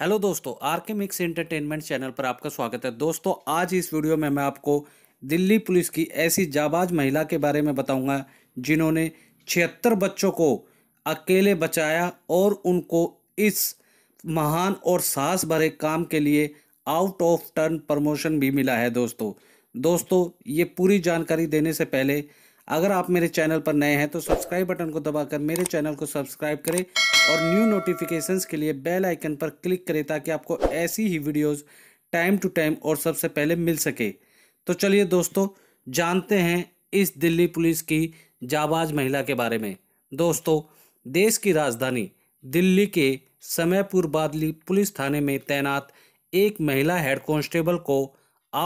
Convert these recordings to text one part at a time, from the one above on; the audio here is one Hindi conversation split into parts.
हेलो दोस्तों आर के मिक्स एंटरटेनमेंट चैनल पर आपका स्वागत है दोस्तों आज इस वीडियो में मैं आपको दिल्ली पुलिस की ऐसी जाबाज महिला के बारे में बताऊंगा जिन्होंने छिहत्तर बच्चों को अकेले बचाया और उनको इस महान और साहस भरे काम के लिए आउट ऑफ टर्न प्रमोशन भी मिला है दोस्तों दोस्तों ये पूरी जानकारी देने से पहले अगर आप मेरे चैनल पर नए हैं तो सब्सक्राइब बटन को दबाकर मेरे चैनल को सब्सक्राइब करें और न्यू नोटिफिकेशंस के लिए बेल आइकन पर क्लिक करें ताकि आपको ऐसी ही वीडियोस टाइम टू टाइम और सबसे पहले मिल सके तो चलिए दोस्तों जानते हैं इस दिल्ली पुलिस की जाबाज महिला के बारे में दोस्तों देश की राजधानी दिल्ली के समयपुर बादली पुलिस थाने में तैनात एक महिला हेड कांस्टेबल को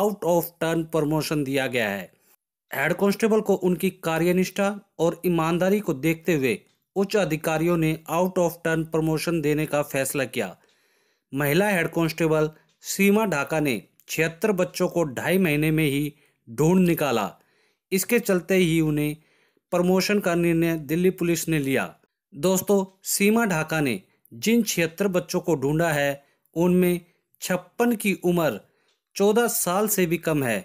आउट ऑफ टर्न प्रमोशन दिया गया है हेड कांस्टेबल को उनकी कार्यनिष्ठा और ईमानदारी को देखते हुए उच्च अधिकारियों ने आउट ऑफ टर्न प्रमोशन देने का फैसला किया महिला हेड कांस्टेबल सीमा ढाका ने छिहत्तर बच्चों को ढाई महीने में ही ढूंढ निकाला इसके चलते ही उन्हें प्रमोशन का निर्णय दिल्ली पुलिस ने लिया दोस्तों सीमा ढाका ने जिन छिहत्तर बच्चों को ढूंढा है उनमें छप्पन की उम्र चौदह साल से भी कम है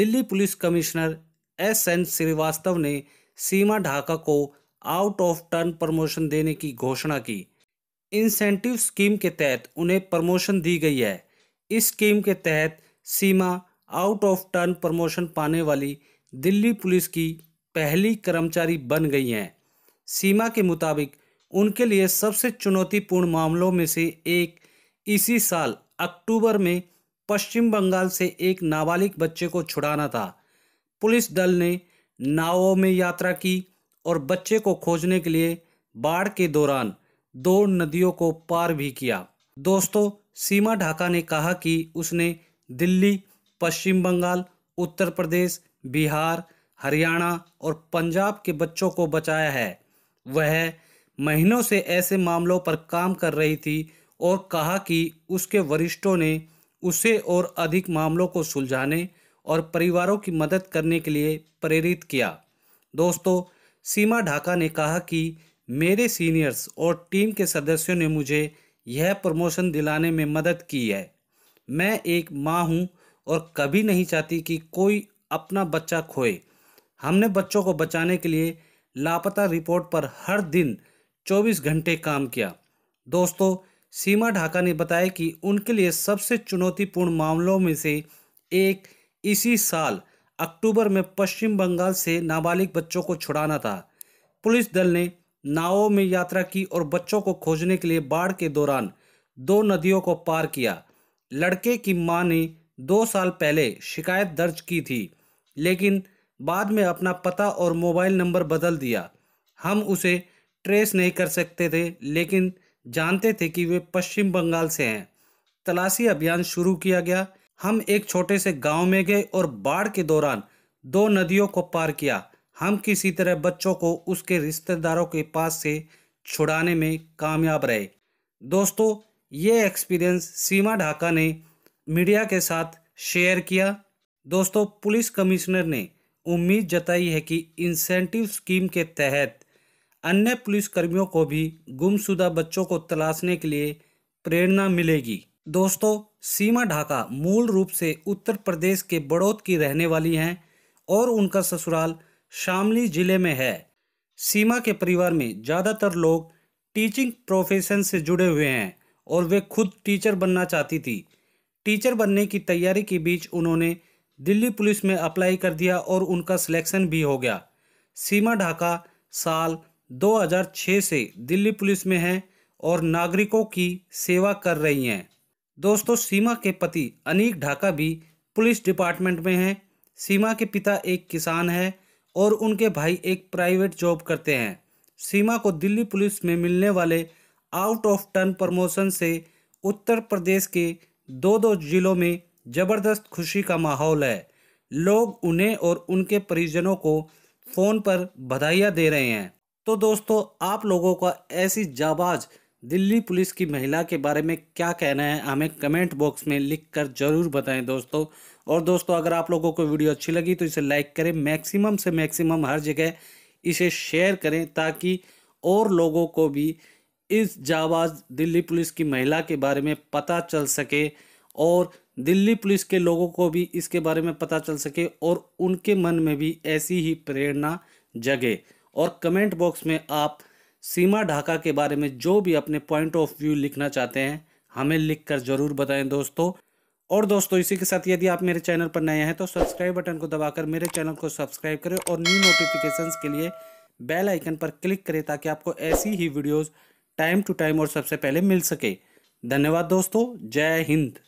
Delhi police commissioner S N Srivastava ने सीमा ढाका को आउट ऑफ टर्न प्रमोशन देने की घोषणा की इंसेंटिव स्कीम के तहत उन्हें प्रमोशन दी गई है इस स्कीम के तहत Seema out of turn promotion पाने वाली दिल्ली पुलिस की पहली कर्मचारी बन गई हैं सीमा के मुताबिक उनके लिए सबसे चुनौतीपूर्ण मामलों में से एक इसी साल अक्टूबर में पश्चिम बंगाल से एक नाबालिग बच्चे को छुड़ाना था पुलिस दल ने नावों में यात्रा की और बच्चे को खोजने के लिए बाढ़ के दौरान दो नदियों को पार भी किया दोस्तों सीमा ढाका ने कहा कि उसने दिल्ली पश्चिम बंगाल उत्तर प्रदेश बिहार हरियाणा और पंजाब के बच्चों को बचाया है वह महीनों से ऐसे मामलों पर काम कर रही थी और कहा कि उसके वरिष्ठों ने उसे और अधिक मामलों को सुलझाने और परिवारों की मदद करने के लिए प्रेरित किया दोस्तों सीमा ढाका ने कहा कि मेरे सीनियर्स और टीम के सदस्यों ने मुझे यह प्रमोशन दिलाने में मदद की है मैं एक माँ हूँ और कभी नहीं चाहती कि कोई अपना बच्चा खोए हमने बच्चों को बचाने के लिए लापता रिपोर्ट पर हर दिन 24 घंटे काम किया दोस्तों सीमा ढाका ने बताया कि उनके लिए सबसे चुनौतीपूर्ण मामलों में से एक इसी साल अक्टूबर में पश्चिम बंगाल से नाबालिग बच्चों को छुड़ाना था पुलिस दल ने नावों में यात्रा की और बच्चों को खोजने के लिए बाढ़ के दौरान दो नदियों को पार किया लड़के की मां ने दो साल पहले शिकायत दर्ज की थी लेकिन बाद में अपना पता और मोबाइल नंबर बदल दिया हम उसे ट्रेस नहीं कर सकते थे लेकिन जानते थे कि वे पश्चिम बंगाल से हैं तलाशी अभियान शुरू किया गया हम एक छोटे से गांव में गए और बाढ़ के दौरान दो नदियों को पार किया हम किसी तरह बच्चों को उसके रिश्तेदारों के पास से छुड़ाने में कामयाब रहे दोस्तों ये एक्सपीरियंस सीमा ढाका ने मीडिया के साथ शेयर किया दोस्तों पुलिस कमिश्नर ने उम्मीद जताई है कि इंसेंटिव स्कीम के तहत अन्य पुलिसकर्मियों को भी गुमशुदा बच्चों को तलाशने के लिए प्रेरणा मिलेगी दोस्तों सीमा ढाका मूल रूप से उत्तर प्रदेश के बड़ौत की रहने वाली हैं और उनका ससुराल शामली जिले में है सीमा के परिवार में ज़्यादातर लोग टीचिंग प्रोफेशन से जुड़े हुए हैं और वे खुद टीचर बनना चाहती थी टीचर बनने की तैयारी के बीच उन्होंने दिल्ली पुलिस में अप्लाई कर दिया और उनका सिलेक्शन भी हो गया सीमा ढाका साल 2006 से दिल्ली पुलिस में हैं और नागरिकों की सेवा कर रही हैं दोस्तों सीमा के पति अनिक ढाका भी पुलिस डिपार्टमेंट में हैं सीमा के पिता एक किसान है और उनके भाई एक प्राइवेट जॉब करते हैं सीमा को दिल्ली पुलिस में मिलने वाले आउट ऑफ टर्न प्रमोशन से उत्तर प्रदेश के दो दो जिलों में ज़बरदस्त खुशी का माहौल है लोग उन्हें और उनके परिजनों को फ़ोन पर बधाइयाँ दे रहे हैं तो दोस्तों आप लोगों का ऐसी जाबाज़ दिल्ली पुलिस की महिला के बारे में क्या कहना है हमें कमेंट बॉक्स में लिख कर ज़रूर बताएं दोस्तों और दोस्तों अगर आप लोगों को वीडियो अच्छी लगी तो इसे लाइक करें मैक्सिमम से मैक्सिमम हर जगह इसे शेयर करें ताकि और लोगों को भी इस जावाज़ दिल्ली पुलिस की महिला के बारे में पता चल सके और दिल्ली पुलिस के लोगों को भी इसके बारे में पता चल सके और उनके मन में भी ऐसी ही प्रेरणा जगे और कमेंट बॉक्स में आप सीमा ढाका के बारे में जो भी अपने पॉइंट ऑफ व्यू लिखना चाहते हैं हमें लिख कर ज़रूर बताएं दोस्तों और दोस्तों इसी के साथ यदि आप मेरे चैनल पर नए हैं तो सब्सक्राइब बटन को दबाकर मेरे चैनल को सब्सक्राइब करें और न्यू नोटिफिकेशंस के लिए बेल आइकन पर क्लिक करें ताकि आपको ऐसी ही वीडियोस टाइम टू टाइम और सबसे पहले मिल सके धन्यवाद दोस्तों जय हिंद